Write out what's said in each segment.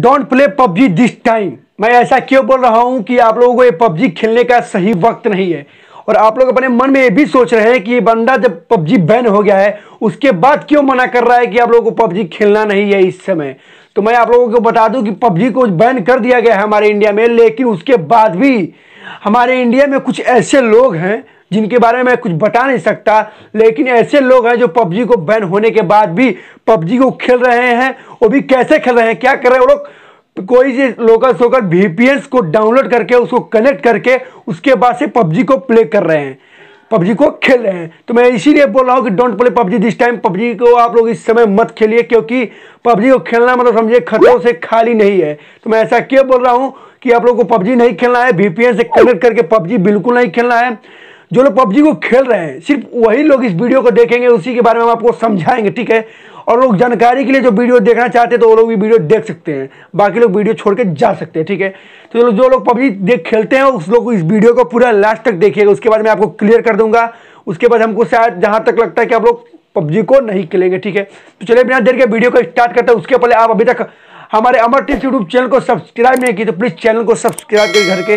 don't play PUBG this time मैं ऐसा क्यों बोल रहा हूँ कि आप लोगों को ये पबजी खेलने का सही वक्त नहीं है और आप लोग अपने मन में ये भी सोच रहे हैं कि ये बंदा जब पबजी बैन हो गया है उसके बाद क्यों मना कर रहा है कि आप लोगों को पबजी खेलना नहीं है इस समय तो मैं आप लोगों को बता दूं कि पबजी को बैन कर दिया गया है हमारे इंडिया में लेकिन उसके बाद भी हमारे इंडिया में कुछ ऐसे लोग हैं जिनके बारे में कुछ बता नहीं सकता लेकिन ऐसे लोग हैं जो पबजी को बैन होने के बाद भी पबजी को खेल रहे हैं वो भी कैसे खेल रहे हैं क्या कर रहे हैं वो लोग कोई से लोकल सोकर वी को डाउनलोड करके उसको कनेक्ट करके उसके बाद से पबजी को प्ले कर रहे हैं पबजी को खेल रहे हैं तो मैं इसीलिए बोल रहा हूँ कि don't play PUBG this time PUBG को आप लोग इस समय मत खेलिए क्योंकि पबजी को खेलना मतलब समझिए खतरों से खाली नहीं है तो मैं ऐसा क्यों बोल रहा हूँ कि आप लोग को पबजी नहीं खेलना है वी से कनेक्ट करके पबजी बिल्कुल नहीं खेलना है जो लोग पबजी को खेल रहे हैं सिर्फ वही लोग इस वीडियो को देखेंगे उसी के बारे में हम आपको समझाएंगे ठीक है और लोग जानकारी के लिए जो वीडियो देखना चाहते हैं तो वो लोग भी वीडियो देख सकते हैं बाकी लोग वीडियो छोड़ के जा सकते हैं ठीक है तो जो लोग पबजी देख खेलते हैं उस लोग इस वीडियो को पूरा लास्ट तक देखिएगा उसके बाद मैं आपको क्लियर कर दूंगा उसके बाद हमको शायद जहाँ तक लगता है कि आप लोग पबजी को नहीं खेलेंगे ठीक है तो चलिए बिना देर के वीडियो को स्टार्ट करते हैं उसके पहले आप अभी तक हमारे अमर टिप्स यूट्यूब चैनल को सब्सक्राइब नहीं की तो प्लीज़ चैनल को सब्सक्राइब करिए घर के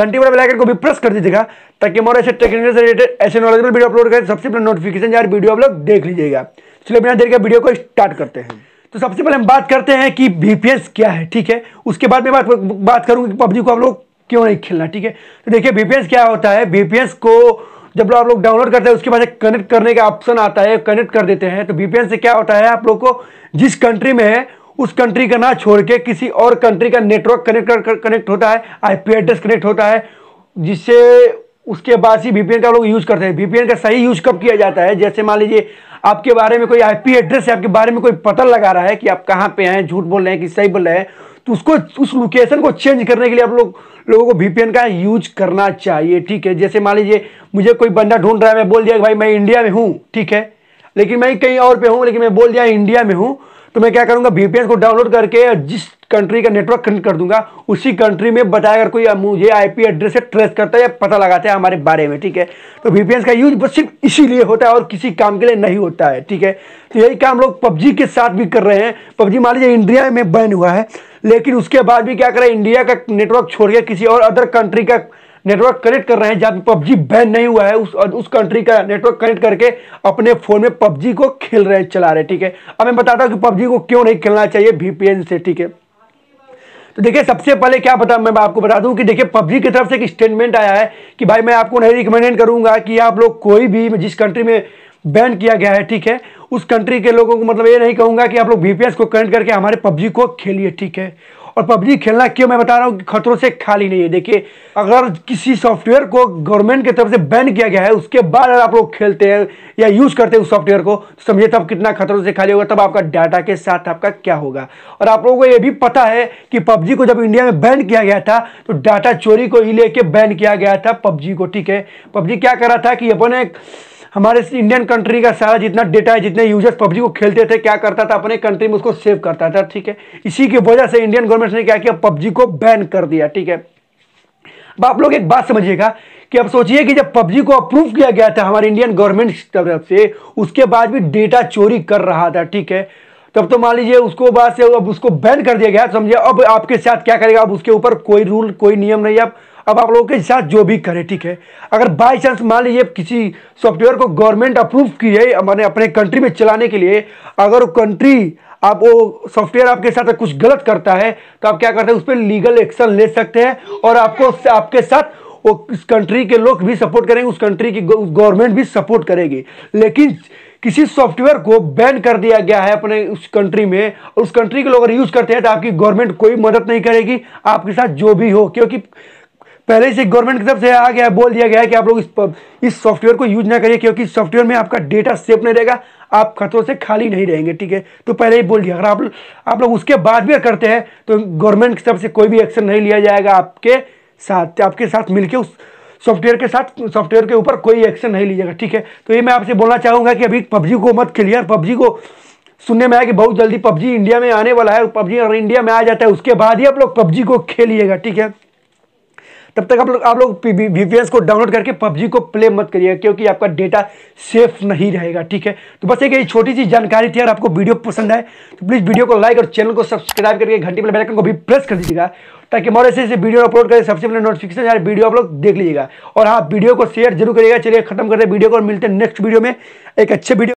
घंटी वाला बेलाइकन को भी प्रेस कर दीजिएगा ताकि हमारे ऐसे टेक्निकल से रिलेटेड ऐसे नॉलेजेबल वीडियो अपलोड करें सबसे पहले नोटिफिकेशन यार वीडियो आप लोग देख लीजिएगा चलिए बिना देर के वीडियो को स्टार्ट करते हैं तो सबसे पहले हम बात करते हैं कि बीपीएस क्या है ठीक है उसके बाद में बात बात करूँगी पबजी को आप लोग क्यों नहीं खेलना ठीक है तो देखिए बीपीएस क्या होता है बीपीएस को जब आप लोग डाउनलोड करते हैं उसके बाद कनेक्ट करने का ऑप्शन आता है कनेक्ट कर देते हैं तो बीपीएस से क्या होता है आप लोग को जिस कंट्री में है उस कंट्री का ना छोड़ के किसी और कंट्री का नेटवर्क कनेक्ट कनेक्ट होता है आईपी एड्रेस कनेक्ट होता है जिससे उसके बाद ही वीपीएन का लोग यूज़ करते हैं वीपीएन का सही यूज़ कब किया जाता है जैसे मान लीजिए आपके बारे में कोई आईपी एड्रेस है आपके बारे में कोई पता लगा रहा है कि आप कहाँ पे हैं झूठ बोल रहे हैं कि सही बोल रहे हैं तो उसको उस लोकेशन को चेंज करने के लिए आप लोग लोगों को वीपीएन का यूज करना चाहिए ठीक है जैसे मान लीजिए मुझे कोई बंदा ढूंढ रहा है मैं बोल दिया कि भाई मैं इंडिया में हूँ ठीक है लेकिन मैं कहीं और पे हूँ लेकिन मैं बोल दिया इंडिया में हूँ तो मैं क्या करूँगा वीपीएन को डाउनलोड करके जिस कंट्री का नेटवर्क कनेक्ट कर दूंगा उसी कंट्री में बताया अगर कोई मुझे आईपी एड्रेस से ट्रेस करता है या पता लगाता है हमारे बारे में ठीक है तो वीपीएन का यूज बस सिर्फ इसीलिए होता है और किसी काम के लिए नहीं होता है ठीक है तो यही काम लोग पबजी के साथ भी कर रहे हैं पबजी मान लीजिए इंडिया में बैन हुआ है लेकिन उसके बाद भी क्या करें इंडिया का नेटवर्क छोड़ के किसी और अदर कंट्री का नेटवर्क कनेक्ट कर रहे हैं जहाँ पबजी बैन नहीं हुआ है उस उस कंट्री का नेटवर्क कनेक्ट करके अपने फ़ोन में पबजी को खेल रहे चला रहे ठीक है अब मैं बताता हूँ कि पबजी को क्यों नहीं खेलना चाहिए वीपीएन से ठीक है तो देखिए सबसे पहले क्या बता मैं आपको बता दूं कि देखिए पबजी की तरफ से एक स्टेटमेंट आया है कि भाई मैं आपको नहीं रिकमेंडेड करूंगा कि आप लोग कोई भी जिस कंट्री में बैन किया गया है ठीक है उस कंट्री के लोगों को मतलब ये नहीं कहूंगा कि आप लोग वीपीएस को कनेक्ट करके हमारे पबजी को खेलिए ठीक है और पबजी खेलना क्यों मैं बता रहा हूँ खतरों से खाली नहीं है देखिए अगर किसी सॉफ्टवेयर को गवर्नमेंट की तरफ से बैन किया गया है उसके बाद अगर आप लोग खेलते हैं या यूज़ करते हैं उस सॉफ्टवेयर को तो समझिए तब कितना खतरों से खाली होगा तब आपका डाटा के साथ आपका क्या होगा और आप लोगों को ये भी पता है कि पबजी को जब इंडिया में बैन किया गया था तो डाटा चोरी को ही लेकर बैन किया गया था पबजी को ठीक है पबजी क्या कर रहा था कि अपन एक हमारे इंडियन कंट्री का सारा जितना डेटा है जितने यूजर्स पबजी को खेलते थे क्या करता था अपने कंट्री में उसको सेव करता था ठीक है इसी की वजह से इंडियन गवर्नमेंट ने क्या किया पबजी को बैन कर दिया ठीक है अब आप लोग एक बात समझिएगा कि अब सोचिए कि जब पबजी को अप्रूव किया गया था हमारे इंडियन गवर्नमेंट की तरफ से उसके बाद भी डेटा चोरी कर रहा था ठीक है तब तो मान लीजिए उसको बाद से अब उसको बैन कर दिया गया समझिए अब आपके साथ क्या करेगा अब उसके ऊपर कोई रूल कोई नियम नहीं अब अब आप लोगों के साथ जो भी करे ठीक है अगर बाई चांस मान लीजिए किसी सॉफ्टवेयर को गवर्नमेंट अप्रूव की है मैंने अपने कंट्री में चलाने के लिए अगर वो कंट्री आप वो सॉफ्टवेयर आपके साथ कुछ गलत करता है तो आप क्या करते हैं उस पर लीगल एक्शन ले सकते हैं और आपको आपके साथ वो इस कंट्री के लोग भी सपोर्ट करेंगे उस कंट्री की गवर्नमेंट भी सपोर्ट करेगी लेकिन किसी सॉफ्टवेयर को बैन कर दिया गया है अपने उस कंट्री में उस कंट्री के लोग अगर यूज़ करते हैं तो आपकी गवर्नमेंट कोई मदद नहीं करेगी आपके साथ जो भी हो क्योंकि पहले से गवर्नमेंट की तरफ से आ गया बोल दिया गया है कि आप लोग इस इस सॉफ्टवेयर को यूज ना करिए क्योंकि सॉफ्टवेयर में आपका डेटा सेफ नहीं रहेगा आप खतरों से खाली नहीं रहेंगे ठीक है तो पहले ही बोल दिया अगर आप आप लोग उसके बाद भी करते हैं तो गवर्नमेंट की तरफ से कोई भी एक्शन नहीं लिया जाएगा आपके साथ आपके साथ मिलकर उस सॉफ्टवेयर के साथ सॉफ्टवेयर के ऊपर कोई एक्शन नहीं लीजिएगा ठीक है तो ये मैं आपसे बोलना चाहूँगा कि अभी पबजी को मत खेलिए पबजी को सुनने में आया कि बहुत जल्दी पबजी इंडिया में आने वाला है पबजी अगर इंडिया में आ जाता है उसके बाद ही आप लोग पबजी को खेलिएगा ठीक है तब तक आप लोग आप लोग वी को डाउनलोड करके पबजी को प्ले मत करिएगा क्योंकि आपका डेटा सेफ नहीं रहेगा ठीक है तो बस एक छोटी सी जानकारी थी और आपको वीडियो पसंद आए तो प्लीज़ वीडियो को लाइक और चैनल को सब्सक्राइब करके घंटी वाले बेलाइकन को भी प्रेस कर दीजिएगा ताकि हमारे ऐसे ऐसे वीडियो अपलोड करें सबसे पहले नोटिफिकेशन यार वीडियो आप लोग देख लीजिएगा और हाँ वीडियो को शेयर जरूर करिएगा चलिए खत्म करते वीडियो को और मिलते हैं नेक्स्ट वीडियो में एक अच्छे वीडियो